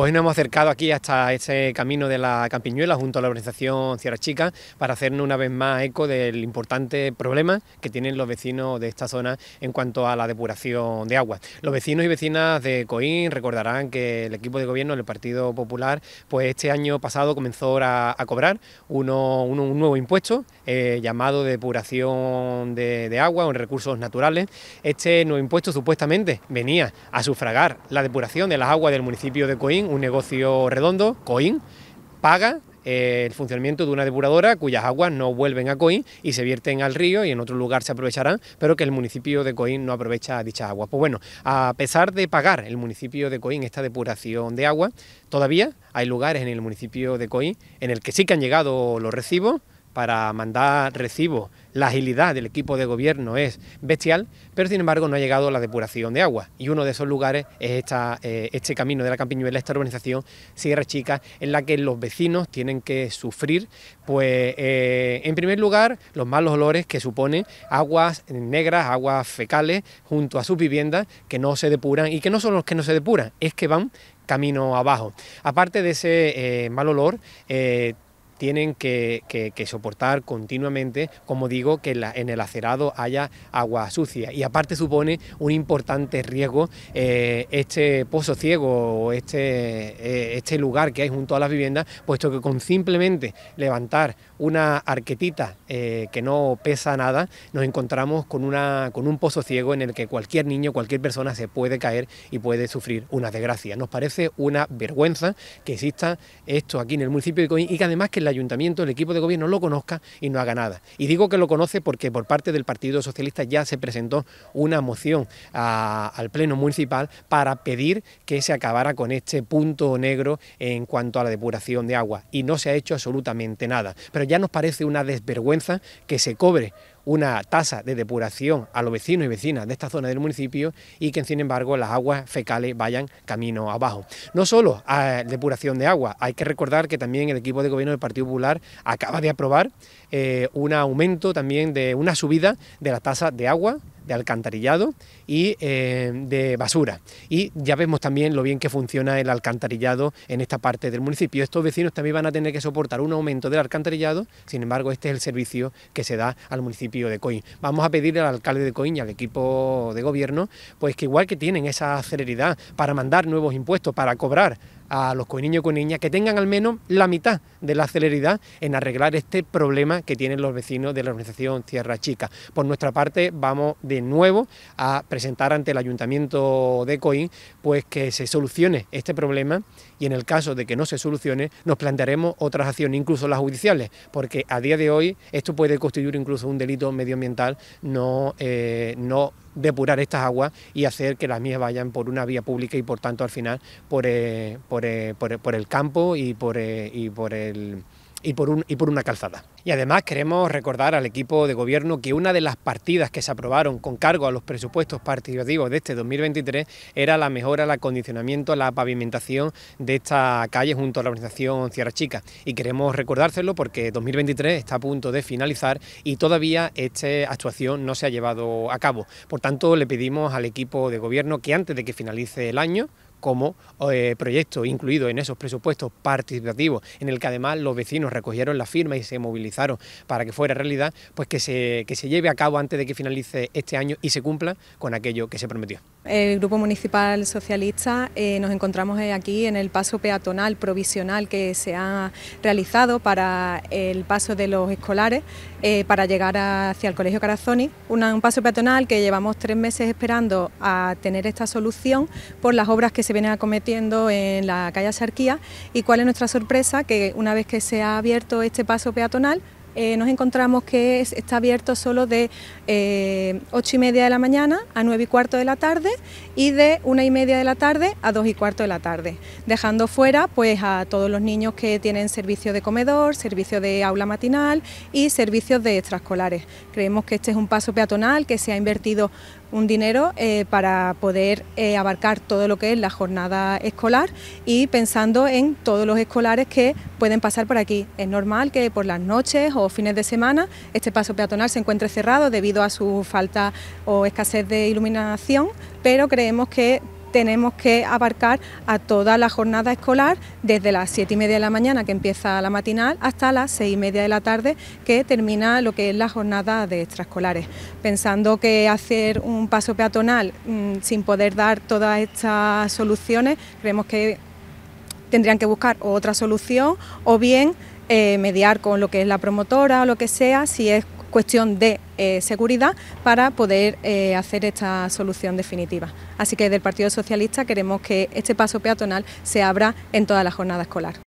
Pues nos hemos acercado aquí hasta ese camino de la Campiñuela junto a la organización Sierra Chica para hacernos una vez más eco del importante problema que tienen los vecinos de esta zona en cuanto a la depuración de agua. Los vecinos y vecinas de Coín recordarán que el equipo de gobierno del Partido Popular pues este año pasado comenzó a, a cobrar uno, un nuevo impuesto eh, llamado depuración de, agua o recursos naturales. Este nuevo impuesto supuestamente venía a sufragar la depuración de las aguas del municipio de Coín un negocio redondo, Coin, paga eh, el funcionamiento de una depuradora cuyas aguas no vuelven a Coín y se vierten al río y en otro lugar se aprovecharán, pero que el municipio de Coín no aprovecha dichas aguas. Pues bueno, a pesar de pagar el municipio de Coín esta depuración de agua, todavía hay lugares en el municipio de Coín en el que sí que han llegado los recibos para mandar recibo... la agilidad del equipo de gobierno es bestial, pero sin embargo no ha llegado la depuración de agua. Y uno de esos lugares es esta, eh, este camino de la Campiñuela, esta urbanización Sierra Chica, en la que los vecinos tienen que sufrir, pues eh, en primer lugar, los malos olores que suponen aguas negras, aguas fecales, junto a sus viviendas que no se depuran y que no son los que no se depuran, es que van camino abajo. Aparte de ese eh, mal olor, tienen que, soportar continuamente, como digo, que en, el acerado haya agua sucia. Y aparte supone un importante riesgo eh, este pozo ciego o este, eh, este, lugar que hay junto a las viviendas, puesto que con simplemente levantar una arquetita eh, que no pesa nada, nos encontramos con, una, con un pozo ciego en el que cualquier niño, cualquier persona se puede caer y puede sufrir una desgracia. Nos parece una vergüenza que exista esto aquí en el municipio de Coín y que además que la ayuntamiento, el equipo de gobierno lo conozca y no haga nada. Y digo que lo conoce porque por parte del Partido Socialista ya se presentó una moción al Pleno Municipal para pedir que se acabara con este punto negro en cuanto a la depuración de agua. Y no se ha hecho absolutamente nada. Pero ya nos parece una desvergüenza que se cobre una tasa de depuración a los vecinos y vecinas de esta zona del municipio y que, sin embargo, las aguas fecales vayan camino abajo. No solo a depuración de agua, hay que recordar que también el equipo de gobierno del Partido Popular acaba de aprobar eh, un aumento también de una subida de la tasa de agua de alcantarillado y eh, de basura. Y ya vemos también lo bien que funciona el alcantarillado en esta parte del municipio. Estos vecinos también van a tener que soportar un aumento del alcantarillado, sin embargo este es el servicio que se da al municipio de Coín. Vamos a pedirle al alcalde de Coín y al equipo de gobierno, pues que igual que tienen esa celeridad para mandar nuevos impuestos, para cobrar a los niños y niñas que tengan al menos la mitad de la celeridad en arreglar este problema que tienen los vecinos de la organización Tierra Chica. Por nuestra parte, vamos de nuevo a presentar ante el Ayuntamiento de Coín pues que se solucione este problema y en el caso de que no se solucione, nos plantearemos otras acciones, incluso las judiciales, porque a día de hoy esto puede constituir incluso un delito medioambiental no, eh, no depurar estas aguas y hacer que las mías vayan por una vía pública y por tanto al final por, pues, eh, por pues, eh, por, el campo y por, eh, por el... Y por, y por, una calzada. Y además queremos recordar al equipo de gobierno que una de las partidas que se aprobaron con cargo a los presupuestos participativos de este 2023 era la mejora, el acondicionamiento, la pavimentación de esta calle junto a la organización Sierra Chica. Y queremos recordárselo porque 2023 está a punto de finalizar y todavía esta actuación no se ha llevado a cabo. Por tanto, le pedimos al equipo de gobierno que antes de que finalice el año, como eh, proyecto incluido en esos presupuestos participativos, en el que además los vecinos recogieron la firma y se movilizaron para que fuera realidad, pues que se, se lleve a cabo antes de que finalice este año y se cumpla con aquello que se prometió. El Grupo Municipal Socialista eh, nos encontramos eh, aquí en el paso peatonal provisional que se ha realizado para el paso de los escolares para llegar hacia el Colegio Carazoni, un, un paso peatonal que llevamos tres meses esperando a tener esta solución por las obras que se se vienen acometiendo en la calle Sarquía y cuál es nuestra sorpresa que una vez que se ha abierto este paso peatonal eh, nos encontramos que está abierto solo de 8 eh, y media de la mañana a 9 y cuarto de la tarde y de 1 y media de la tarde a 2 y cuarto de la tarde, dejando fuera pues a todos los niños que tienen servicio de comedor, servicio de aula matinal y servicios de extraescolares. Creemos que este es un paso peatonal que se ha invertido un dinero eh, para poder eh, abarcar todo lo que es la jornada escolar y pensando en todos los escolares que pueden pasar por aquí. Es normal que por las noches o fines de semana este paso peatonal se encuentre cerrado debido a su falta o escasez de iluminación, pero creemos que tenemos que abarcar a toda la jornada escolar, desde las 7 y media de la mañana que empieza la matinal hasta las 6 y media de la tarde que termina lo que es la jornada de extraescolares. Pensando que hacer un paso peatonal mm, sin poder dar todas estas soluciones, creemos que tendrían que buscar otra solución o bien eh, mediar con lo que es la promotora o lo que sea, si es cuestión de eh, seguridad para poder eh, hacer esta solución definitiva. Así que del Partido Socialista queremos que este paso peatonal se abra en toda la jornada escolar.